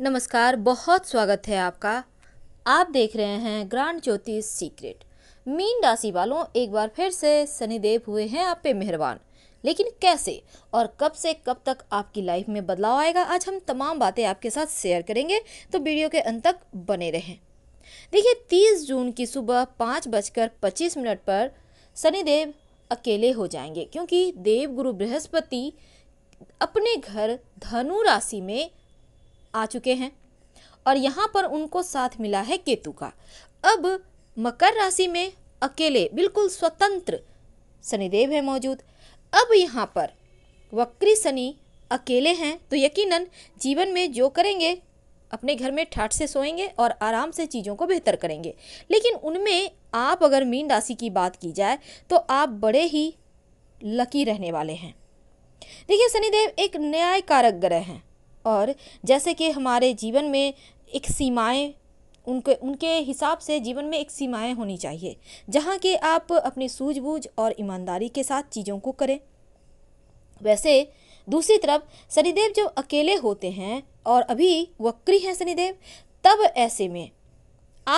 नमस्कार बहुत स्वागत है आपका आप देख रहे हैं ग्रांड ज्योतिष सीक्रेट मीन राशि वालों एक बार फिर से शनिदेव हुए हैं आप पे मेहरबान लेकिन कैसे और कब से कब तक आपकी लाइफ में बदलाव आएगा आज हम तमाम बातें आपके साथ शेयर करेंगे तो वीडियो के अंत तक बने रहें देखिए 30 जून की सुबह पाँच बजकर पच्चीस मिनट पर शनिदेव अकेले हो जाएंगे क्योंकि देव गुरु बृहस्पति अपने घर धनु राशि में आ चुके हैं और यहाँ पर उनको साथ मिला है केतु का अब मकर राशि में अकेले बिल्कुल स्वतंत्र शनिदेव है मौजूद अब यहाँ पर वक्री शनि अकेले हैं तो यकीनन जीवन में जो करेंगे अपने घर में ठाठ से सोएंगे और आराम से चीज़ों को बेहतर करेंगे लेकिन उनमें आप अगर मीन राशि की बात की जाए तो आप बड़े ही लकी रहने वाले हैं देखिए शनिदेव एक न्याय कारक ग्रह हैं और जैसे कि हमारे जीवन में एक सीमाएं उनके उनके हिसाब से जीवन में एक सीमाएं होनी चाहिए जहाँ के आप अपनी सूझबूझ और ईमानदारी के साथ चीज़ों को करें वैसे दूसरी तरफ शनिदेव जब अकेले होते हैं और अभी वक्री हैं शनिदेव तब ऐसे में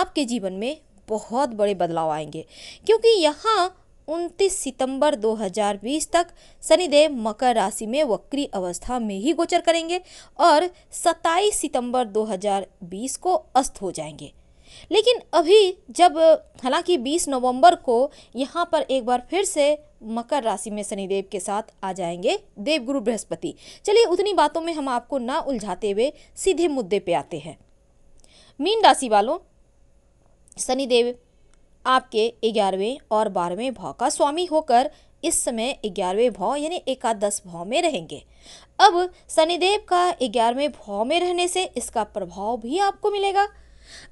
आपके जीवन में बहुत बड़े बदलाव आएंगे क्योंकि यहाँ 29 सितंबर 2020 तक शनिदेव मकर राशि में वक्री अवस्था में ही गोचर करेंगे और 27 सितंबर 2020 को अस्त हो जाएंगे लेकिन अभी जब हालांकि 20 नवंबर को यहाँ पर एक बार फिर से मकर राशि में शनिदेव के साथ आ जाएंगे देवगुरु बृहस्पति चलिए उतनी बातों में हम आपको ना उलझाते हुए सीधे मुद्दे पे आते हैं मीन राशि वालों शनिदेव आपके ग्यारहवें और बारहवें भाव का स्वामी होकर इस समय ग्यारहवें भाव यानी एकादश भाव में रहेंगे अब शनिदेव का ग्यारहवें भाव में रहने से इसका प्रभाव भी आपको मिलेगा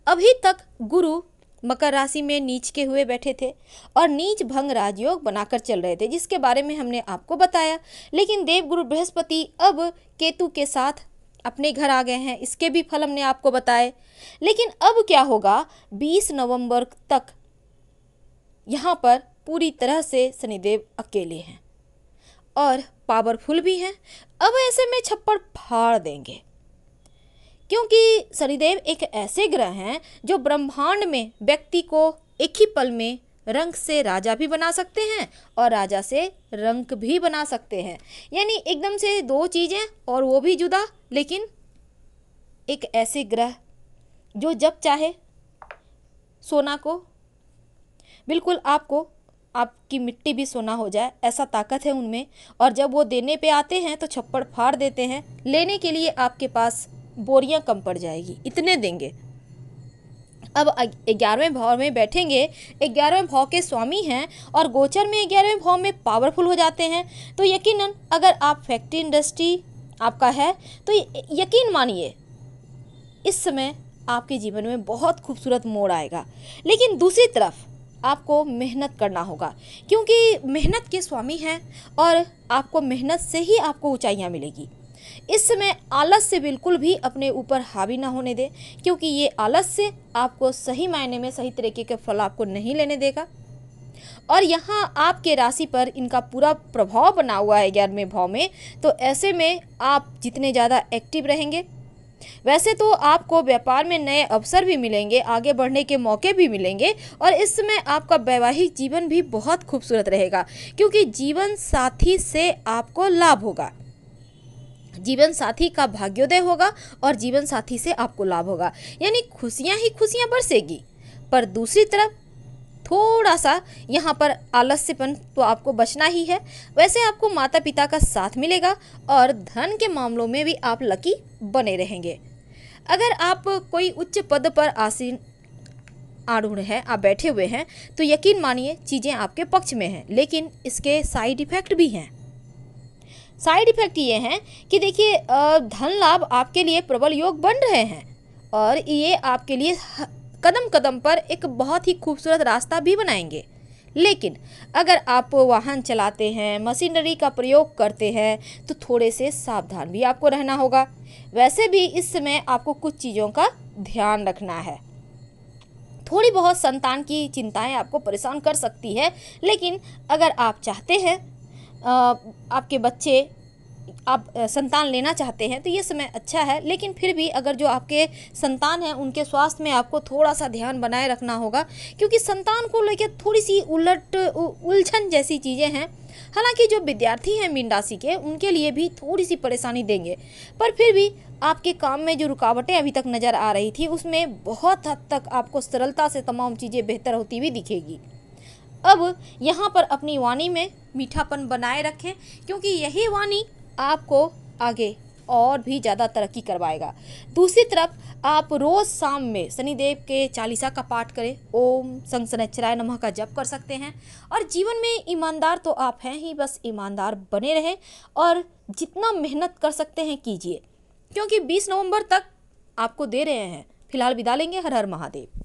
अभी तक गुरु मकर राशि में नीच के हुए बैठे थे और नीच भंग राजयोग बनाकर चल रहे थे जिसके बारे में हमने आपको बताया लेकिन देवगुरु बृहस्पति अब केतु के साथ अपने घर आ गए हैं इसके भी फल हमने आपको बताए लेकिन अब क्या होगा 20 नवंबर तक यहाँ पर पूरी तरह से शनिदेव अकेले हैं और पावरफुल भी हैं अब ऐसे में छप्पड़ फाड़ देंगे क्योंकि शनिदेव एक ऐसे ग्रह हैं जो ब्रह्मांड में व्यक्ति को एक ही पल में रंग से राजा भी बना सकते हैं और राजा से रंग भी बना सकते हैं यानी एकदम से दो चीज़ें और वो भी जुदा लेकिन एक ऐसे ग्रह जो जब चाहे सोना को बिल्कुल आपको आपकी मिट्टी भी सोना हो जाए ऐसा ताकत है उनमें और जब वो देने पे आते हैं तो छप्पड़ फाड़ देते हैं लेने के लिए आपके पास बोरियां कम पड़ जाएगी इतने देंगे अब ग्यारहवें भाव में बैठेंगे ग्यारहवें भाव के स्वामी हैं और गोचर में ग्यारहवें भाव में पावरफुल हो जाते हैं तो यकीनन अगर आप फैक्ट्री इंडस्ट्री आपका है तो यकीन मानिए इस समय आपके जीवन में बहुत खूबसूरत मोड़ आएगा लेकिन दूसरी तरफ आपको मेहनत करना होगा क्योंकि मेहनत के स्वामी हैं और आपको मेहनत से ही आपको ऊंचाइयां मिलेगी इस समय आलस से बिल्कुल भी अपने ऊपर हावी ना होने दें क्योंकि ये आलस से आपको सही मायने में सही तरीके के फल आपको नहीं लेने देगा और यहाँ आपके राशि पर इनका पूरा प्रभाव बना हुआ है ग्यारहवें भाव में तो ऐसे में आप जितने ज़्यादा एक्टिव रहेंगे वैसे तो आपको व्यापार में नए अवसर भी मिलेंगे आगे बढ़ने के मौके भी मिलेंगे और इस समय आपका वैवाहिक जीवन भी बहुत खूबसूरत रहेगा क्योंकि जीवन साथी से आपको लाभ होगा जीवन साथी का भाग्योदय होगा और जीवन साथी से आपको लाभ होगा यानी खुशियाँ ही खुशियाँ बरसेगी पर दूसरी तरफ थोड़ा सा यहाँ पर आलस्यपन तो आपको बचना ही है वैसे आपको माता पिता का साथ मिलेगा और धन के मामलों में भी आप लकी बने रहेंगे अगर आप कोई उच्च पद पर आसीन आरूढ़ हैं आप बैठे हुए हैं तो यकीन मानिए चीज़ें आपके पक्ष में हैं लेकिन इसके साइड इफ़ेक्ट भी हैं साइड इफ़ेक्ट ये हैं कि देखिए धन लाभ आपके लिए प्रबल योग बन रहे हैं और ये आपके लिए कदम कदम पर एक बहुत ही खूबसूरत रास्ता भी बनाएंगे लेकिन अगर आप वाहन चलाते हैं मशीनरी का प्रयोग करते हैं तो थोड़े से सावधान भी आपको रहना होगा वैसे भी इस समय आपको कुछ चीज़ों का ध्यान रखना है थोड़ी बहुत संतान की चिंताएं आपको परेशान कर सकती है लेकिन अगर आप चाहते हैं आपके बच्चे आप संतान लेना चाहते हैं तो ये समय अच्छा है लेकिन फिर भी अगर जो आपके संतान हैं उनके स्वास्थ्य में आपको थोड़ा सा ध्यान बनाए रखना होगा क्योंकि संतान को लेकर थोड़ी सी उलट उलझन जैसी चीज़ें हैं हालांकि जो विद्यार्थी हैं मीन राशि के उनके लिए भी थोड़ी सी परेशानी देंगे पर फिर भी आपके काम में जो रुकावटें अभी तक नज़र आ रही थी उसमें बहुत हद तक आपको सरलता से तमाम चीज़ें बेहतर होती हुई दिखेगी अब यहाँ पर अपनी वाणी में मीठापन बनाए रखें क्योंकि यही वाणी आपको आगे और भी ज़्यादा तरक्की करवाएगा दूसरी तरफ आप रोज़ शाम में शनिदेव के चालीसा का पाठ करें ओम संग सनचराय नमह का जप कर सकते हैं और जीवन में ईमानदार तो आप हैं ही बस ईमानदार बने रहें और जितना मेहनत कर सकते हैं कीजिए क्योंकि 20 नवंबर तक आपको दे रहे हैं फिलहाल विदा लेंगे हर हर महादेव